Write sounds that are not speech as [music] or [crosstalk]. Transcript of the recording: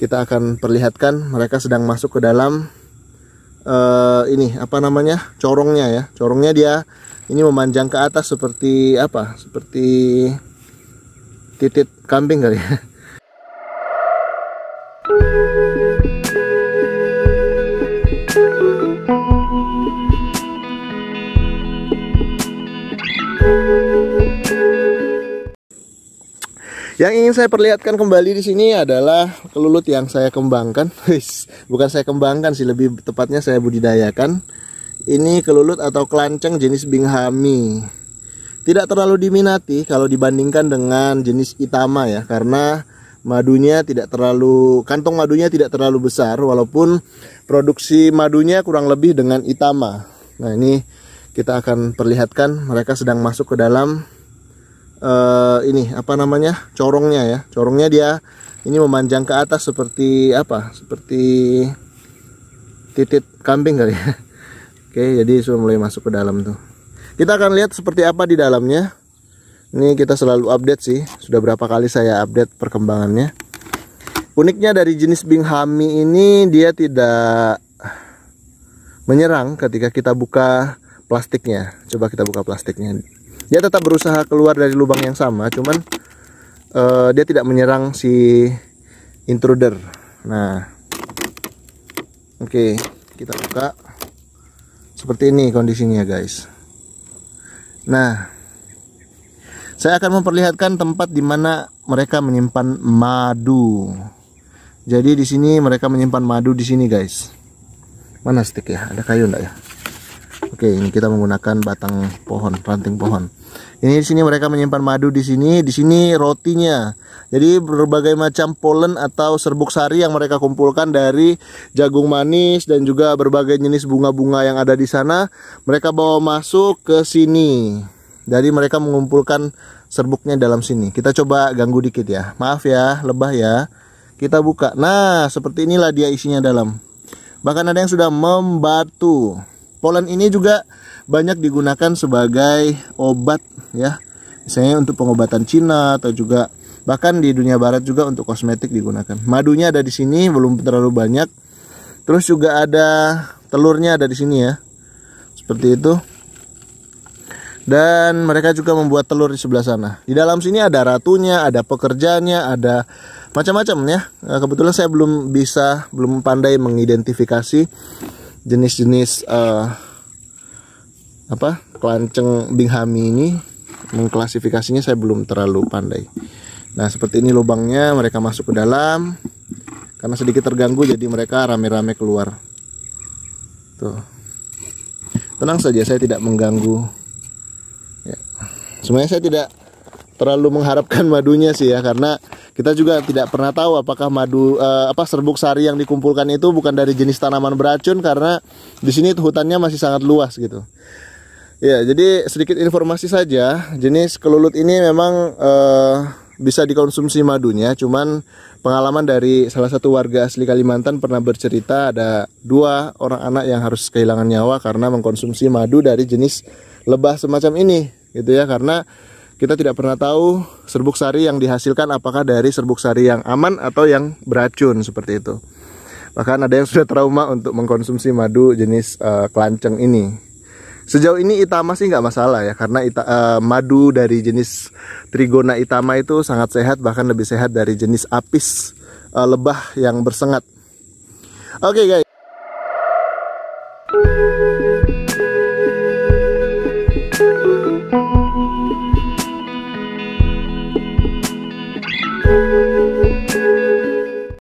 kita akan perlihatkan mereka sedang masuk ke dalam uh, ini apa namanya corongnya ya corongnya dia ini memanjang ke atas seperti apa seperti titik kambing kali ya Yang ingin saya perlihatkan kembali di sini adalah kelulut yang saya kembangkan. [laughs] Bukan saya kembangkan sih, lebih tepatnya saya budidayakan. Ini kelulut atau kelanceng jenis binghami. Tidak terlalu diminati kalau dibandingkan dengan jenis itama ya, karena madunya tidak terlalu kantong madunya tidak terlalu besar walaupun produksi madunya kurang lebih dengan itama. Nah, ini kita akan perlihatkan mereka sedang masuk ke dalam uh, ini apa namanya corongnya ya corongnya dia ini memanjang ke atas seperti apa seperti titik kambing kali ya [laughs] oke jadi sudah mulai masuk ke dalam tuh kita akan lihat seperti apa di dalamnya ini kita selalu update sih sudah berapa kali saya update perkembangannya uniknya dari jenis bing binghami ini dia tidak menyerang ketika kita buka plastiknya coba kita buka plastiknya dia tetap berusaha keluar dari lubang yang sama cuman uh, dia tidak menyerang si intruder nah oke okay, kita buka seperti ini kondisinya guys nah saya akan memperlihatkan tempat di mana mereka menyimpan madu. Jadi di sini mereka menyimpan madu di sini, guys. Mana stick ya? Ada kayu enggak ya? Oke, ini kita menggunakan batang pohon, ranting pohon. Ini di sini mereka menyimpan madu di sini, di sini rotinya. Jadi berbagai macam polen atau serbuk sari yang mereka kumpulkan dari jagung manis dan juga berbagai jenis bunga-bunga yang ada di sana, mereka bawa masuk ke sini. Jadi mereka mengumpulkan serbuknya dalam sini. Kita coba ganggu dikit ya. Maaf ya, lebah ya. Kita buka. Nah, seperti inilah dia isinya dalam. Bahkan ada yang sudah membatu. Polen ini juga banyak digunakan sebagai obat ya. Misalnya untuk pengobatan Cina atau juga bahkan di dunia barat juga untuk kosmetik digunakan. Madunya ada di sini belum terlalu banyak. Terus juga ada telurnya ada di sini ya. Seperti itu. Dan mereka juga membuat telur di sebelah sana. Di dalam sini ada ratunya, ada pekerjanya, ada macam-macam ya. Eh, kebetulan saya belum bisa, belum pandai mengidentifikasi jenis-jenis uh, apa kelanceng binghami ini mengklasifikasinya saya belum terlalu pandai. Nah seperti ini lubangnya mereka masuk ke dalam karena sedikit terganggu jadi mereka rame-rame keluar. Tuh tenang saja saya tidak mengganggu. Ya. Sebenarnya saya tidak terlalu mengharapkan madunya sih ya karena kita juga tidak pernah tahu apakah madu eh, apa serbuk sari yang dikumpulkan itu bukan dari jenis tanaman beracun karena di sini hutannya masih sangat luas gitu. Ya, jadi sedikit informasi saja, jenis kelulut ini memang eh, bisa dikonsumsi madunya, cuman pengalaman dari salah satu warga asli Kalimantan pernah bercerita ada dua orang anak yang harus kehilangan nyawa karena mengkonsumsi madu dari jenis lebah semacam ini, gitu ya, karena kita tidak pernah tahu serbuk sari yang dihasilkan apakah dari serbuk sari yang aman atau yang beracun seperti itu. Bahkan ada yang [laughs] sudah trauma untuk mengkonsumsi madu jenis uh, kelanceng ini. Sejauh ini itama sih nggak masalah ya karena ita, uh, madu dari jenis trigona itama itu sangat sehat bahkan lebih sehat dari jenis apis uh, lebah yang bersengat. Oke okay, guys.